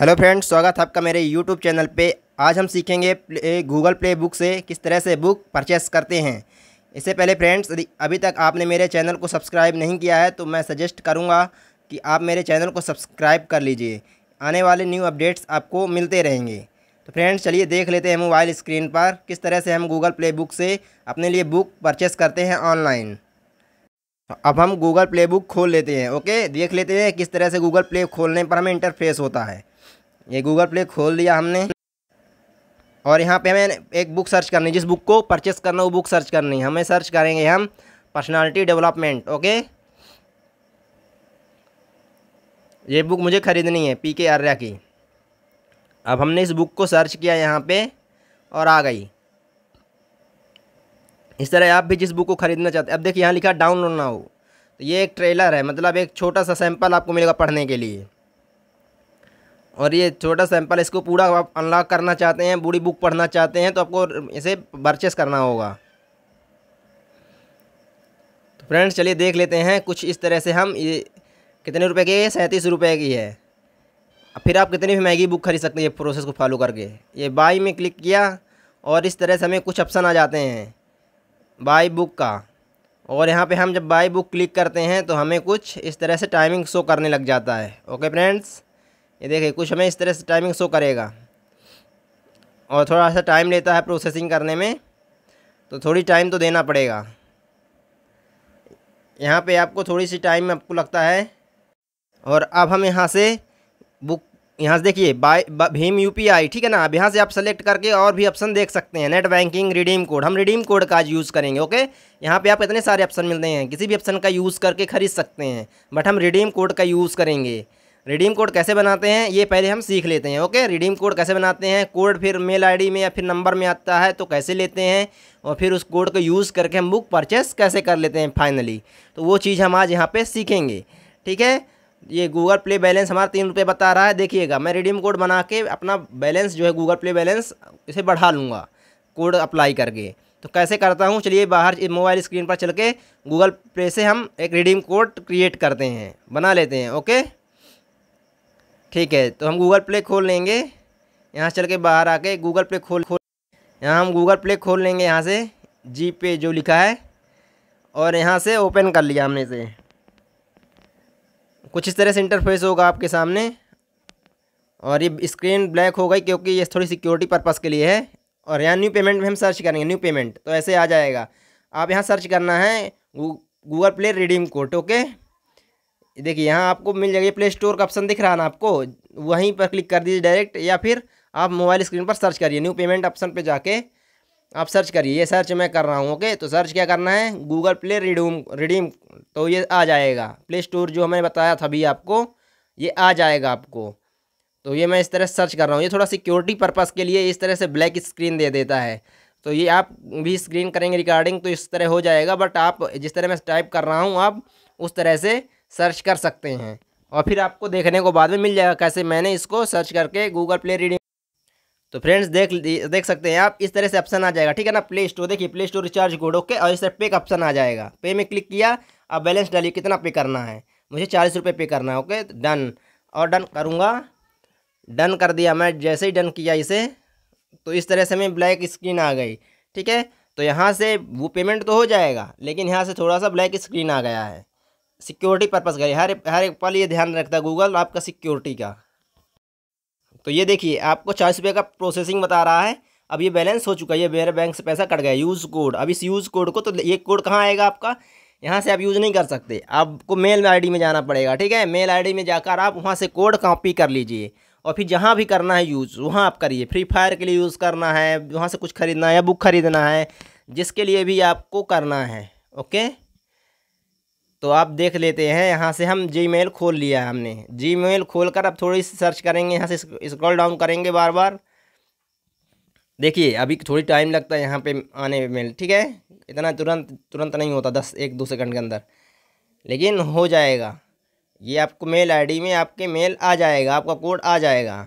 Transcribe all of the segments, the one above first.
hello friends स्वागत है आपका मेरे यूट्यूब चैनल पे आज हम सीखेंगे गूगल प्ले बुक से किस तरह से बुक परचेस करते हैं इससे पहले फ्रेंड्स अभी तक आपने मेरे चैनल को सब्सक्राइब नहीं किया है तो मैं सजेस्ट करूँगा कि आप मेरे चैनल को सब्सक्राइब कर लीजिए आने वाले न्यू अपडेट्स आपको मिलते रहेंगे तो फ्रेंड्स चलिए देख लेते हैं मोबाइल स्क्रीन पर किस तरह से हम गूगल प्ले बुक से अपने लिए बुक परचेस करते हैं ऑनलाइन तो अब हम गूगल प्ले बुक खोल लेते हैं ओके देख लेते हैं किस तरह से गूगल प्ले खोलने पर हमें इंटरफेस होता है ये गूगल प्ले खोल लिया हमने और यहाँ पे हमें एक बुक सर्च करनी जिस बुक को परचेस करना वो बुक सर्च करनी हमें सर्च करेंगे हम पर्सनालिटी डेवलपमेंट ओके ये बुक मुझे ख़रीदनी है पी के आर्या की अब हमने इस बुक को सर्च किया यहाँ पे और आ गई इस तरह आप भी जिस बुक को ख़रीदना चाहते हैं अब देखिए यहाँ लिखा डाउनलोड ना हो तो ये एक ट्रेलर है मतलब एक छोटा सा सैंपल आपको मिलेगा पढ़ने के लिए और ये छोटा सैंपल इसको पूरा आप अनलॉक करना चाहते हैं बूढ़ी बुक पढ़ना चाहते हैं तो आपको इसे परचेस करना होगा तो फ्रेंड्स चलिए देख लेते हैं कुछ इस तरह से हम ये कितने रुपए की है सैंतीस रुपये की है फिर आप कितनी भी महंगी बुक खरीद सकते हैं प्रोसेस को फॉलो करके ये बाई में क्लिक किया और इस तरह से हमें कुछ ऑप्शन आ जाते हैं बाई बुक का और यहाँ पे हम जब बाई बुक क्लिक करते हैं तो हमें कुछ इस तरह से टाइमिंग शो करने लग जाता है ओके फ्रेंड्स ये देखिए कुछ हमें इस तरह से टाइमिंग शो करेगा और थोड़ा सा टाइम लेता है प्रोसेसिंग करने में तो थोड़ी टाइम तो देना पड़ेगा यहाँ पे आपको थोड़ी सी टाइम आपको लगता है और अब हम यहाँ से बुक यहाँ से देखिए बाय भीम यूपीआई ठीक है ना अब यहाँ से आप सेलेक्ट करके और भी ऑप्शन देख सकते हैं नेट बैंकिंग रिडीम कोड हम रिडीम कोड का आज यूज़ करेंगे ओके यहाँ पे आप इतने सारे ऑप्शन मिलते हैं किसी भी ऑप्शन का यूज़ करके खरीद सकते हैं बट हम रिडीम कोड का यूज़ करेंगे रिडीम कोड कैसे बनाते हैं ये पहले हम सीख लेते हैं ओके रिडीम कोड कैसे बनाते हैं कोड फिर मेल आईडी में या फिर नंबर में आता है तो कैसे लेते हैं और फिर उस कोड को यूज़ करके हम बुक परचेस कैसे कर लेते हैं फाइनली तो वो चीज़ हम आज यहाँ पर सीखेंगे ठीक है ये गूगल प्ले बैलेंस हमारा तीन रुपये बता रहा है देखिएगा मैं रिडीम कोड बना के अपना बैलेंस जो है गूगल प्ले बैलेंस इसे बढ़ा लूँगा कोड अप्लाई करके तो कैसे करता हूँ चलिए बाहर मोबाइल स्क्रीन पर चल के गूगल प्ले से हम एक रिडीम कोड क्रिएट करते हैं बना लेते हैं ओके ठीक है तो हम गूगल प्ले खोल लेंगे यहाँ चल के बाहर आके गूगल प्ले खोल खोल यहाँ हम गूगल प्ले खोल लेंगे यहाँ से जी पे जो लिखा है और यहाँ से ओपन कर लिया हमने से कुछ इस तरह से इंटरफेस होगा आपके सामने और ये स्क्रीन ब्लैक हो गई क्योंकि ये थोड़ी सिक्योरिटी पर्पज़ के लिए है और यहाँ न्यू पेमेंट में हम सर्च करेंगे न्यू पेमेंट तो ऐसे आ जाएगा आप यहाँ सर्च करना है Google Play redeem code okay देखिए यहाँ आपको मिल जाएगी प्ले स्टोर का ऑप्शन दिख रहा है ना आपको वहीं पर क्लिक कर दीजिए डायरेक्ट या फिर आप मोबाइल स्क्रीन पर सर्च करिए न्यू पेमेंट ऑप्शन पे जाके आप सर्च करिए ये सर्च मैं कर रहा हूँ ओके तो सर्च क्या करना है गूगल प्ले रिडूम रिडीम तो ये आ जाएगा प्ले स्टोर जो हमने बताया था अभी आपको ये आ जाएगा आपको तो ये मैं इस तरह सर्च कर रहा हूँ ये थोड़ा सिक्योरिटी पर्पज़ के लिए इस तरह से ब्लैक स्क्रीन दे देता है तो ये आप भी स्क्रीन करेंगे रिकॉर्डिंग तो इस तरह हो जाएगा बट आप जिस तरह मैं टाइप कर रहा हूँ आप उस तरह से सर्च कर सकते हैं और फिर आपको देखने को बाद में मिल जाएगा कैसे मैंने इसको सर्च करके गूगल प्ले रीडिंग तो फ्रेंड्स देख देख सकते हैं आप इस तरह से ऑप्शन आ जाएगा ठीक है ना प्ले स्टोर देखिए Play Store recharge code okay और इस तरह पे का ऑप्शन आ जाएगा पे में क्लिक किया अब बैलेंस डालिए कितना पे करना है मुझे चालीस रुपये पे करना है ओके डन और डन करूँगा डन कर दिया मैं जैसे ही डन किया इसे तो इस तरह से मैं ब्लैक स्क्रीन आ गई ठीक है तो यहाँ से वो पेमेंट तो हो जाएगा लेकिन यहाँ से थोड़ा सा ब्लैक स्क्रीन आ गया है सिक्योरिटी पर्पज़ का हर हर एक पल ये ध्यान रखता है गूगल आपका सिक्योरिटी का तो ये देखिए आपको चालीस रुपये का प्रोसेसिंग बता रहा है अब ये बैलेंस हो चुका है ये मेरे बैंक से पैसा कट गया यूज़ कोड अब इस यूज़ कोड को तो ये कोड कहाँ आएगा आपका यहाँ से आप यूज़ नहीं कर सकते आपको मेल आईडी में जाना पड़ेगा ठीक है मेल आईडी में जाकर आप वहाँ से कोड कॉपी कर लीजिए और फिर जहाँ भी करना है यूज़ वहाँ आप करिए फ्री फायर के लिए यूज़ करना है वहाँ से कुछ ख़रीदना है या बुक ख़रीदना है जिसके लिए भी आपको करना है ओके तो आप देख लेते हैं यहाँ से हम जी मेल खोल लिया हमने जी मेल खोल कर अब थोड़ी सर्च करेंगे यहाँ से स्क्रॉल डाउन करेंगे बार बार देखिए अभी थोड़ी टाइम लगता है यहाँ पे आने में ठीक है इतना तुरंत तुरंत नहीं होता दस एक दो सेकंड के अंदर लेकिन हो जाएगा ये आपको मेल आईडी में आपके मेल आ जाएगा आपका कोड आ जाएगा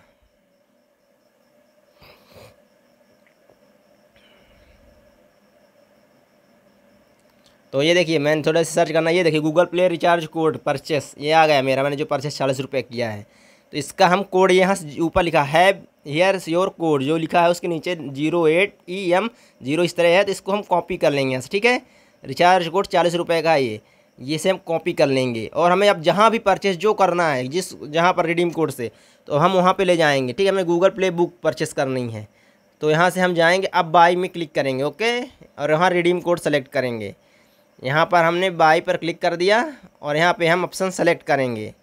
तो ये देखिए मैंने थोड़ा सा सर्च करना ये देखिए Google Play recharge code purchase ये आ गया मेरा मैंने जो परचेस चालीस रुपये किया है तो इसका हम कोड यहाँ से ऊपर लिखा है हेयर योर कोड जो लिखा है उसके नीचे zero eight E M zero इस तरह है तो इसको हम कॉपी कर लेंगे यहाँ से ठीक है रिचार्ज कोड चालीस रुपये का ये ये से हम कॉपी कर लेंगे और हमें अब जहाँ भी परचेस जो करना है जिस जहाँ पर रिडीम कोड से तो हम वहाँ पर ले जाएंगे ठीक है हमें गूगल प्ले बुक परचेस करनी है तो यहाँ से हम जाएँगे अब बाई में क्लिक करेंगे ओके और यहाँ रिडीम कोड सेलेक्ट करेंगे यहाँ पर हमने बाई पर क्लिक कर दिया और यहाँ पे हम ऑप्शन सेलेक्ट करेंगे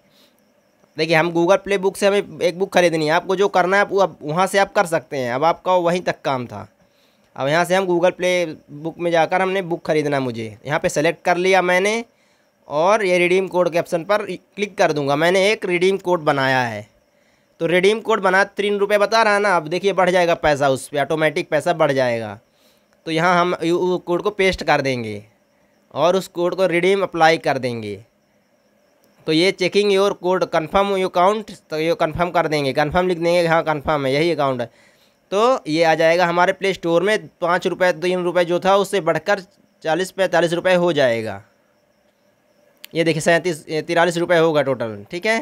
देखिए हम गूगल प्ले बुक से हमें एक बुक खरीदनी है आपको जो करना है वो अब वहाँ से आप कर सकते हैं अब आपका वहीं तक काम था अब यहाँ से हम गूगल प्ले बुक में जाकर हमने बुक ख़रीदना मुझे यहाँ पे सेलेक्ट कर लिया मैंने और ये रिडीम कोड के ऑप्शन पर क्लिक कर दूंगा मैंने एक रिडीम कोड बनाया है तो रिडीम कोड बना तीन रुपये बता रहा है ना अब देखिए बढ़ जाएगा पैसा उस पर ऑटोमेटिक पैसा बढ़ जाएगा तो यहाँ हम कोड को पेस्ट कर देंगे और उस कोड को रिडीम अप्लाई कर देंगे तो ये checking your code confirm you account तो ये कन्फर्म कर देंगे कन्फर्म लिख देंगे कि हाँ कन्फर्म है यही अकाउंट है तो ये आ जाएगा हमारे प्ले स्टोर में पाँच रुपये तीन रुपये जो था उससे बढ़कर चालीस पैंतालीस रुपये हो जाएगा ये देखिए सैंतीस तिरालीस रुपये होगा टोटल ठीक है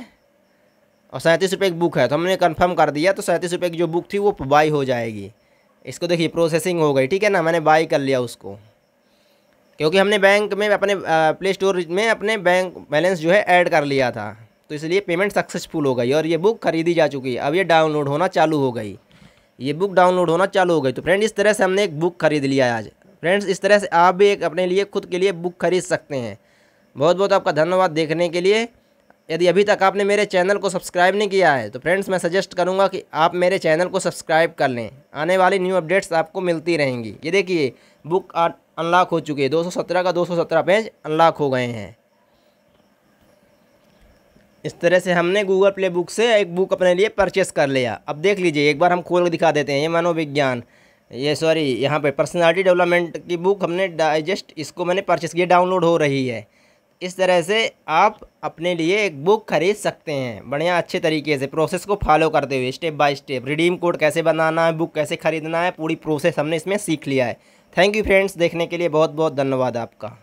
और सैंतीस रुपये की बुक है तो हमने कन्फर्म कर दिया तो सैंतीस रुपये की जो बुक थी वो बाई हो जाएगी इसको देखिए प्रोसेसिंग हो गई ठीक है ना मैंने बाई कर लिया उसको क्योंकि हमने बैंक में अपने प्ले स्टोर में अपने बैंक बैलेंस जो है ऐड कर लिया था तो इसलिए पेमेंट सक्सेसफुल हो गई और ये बुक खरीदी जा चुकी है अब ये डाउनलोड होना चालू हो गई ये बुक डाउनलोड होना चालू हो गई तो फ्रेंड इस तरह से हमने एक बुक खरीद लिया आज फ्रेंड्स इस तरह से आप भी एक अपने लिए खुद के लिए बुक खरीद सकते हैं बहुत बहुत आपका धन्यवाद देखने के लिए यदि अभी तक आपने मेरे चैनल को सब्सक्राइब नहीं किया है तो फ्रेंड्स मैं सजेस्ट करूंगा कि आप मेरे चैनल को सब्सक्राइब कर लें आने वाली न्यू अपडेट्स आपको मिलती रहेंगी ये देखिए बुक अनलॉक हो चुके हैं सत्रह का 217 पेज अनलॉक हो गए हैं इस तरह से हमने गूगल प्ले बुक से एक बुक अपने लिए परचेस कर लिया अब देख लीजिए एक बार हम खोल दिखा देते हैं ये मनोविज्ञान ये सॉरी यहाँ पे पर्सनालिटी डेवलपमेंट की बुक हमने डाइजेस्ट इसको मैंने परचेस किया डाउनलोड हो रही है इस तरह से आप अपने लिए एक बुक खरीद सकते हैं बढ़िया अच्छे तरीके से प्रोसेस को फॉलो करते हुए step by step redeem code कैसे बनाना है बुक कैसे खरीदना है पूरी प्रोसेस हमने इसमें सीख लिया है थैंक यू फ्रेंड्स देखने के लिए बहुत बहुत धन्यवाद आपका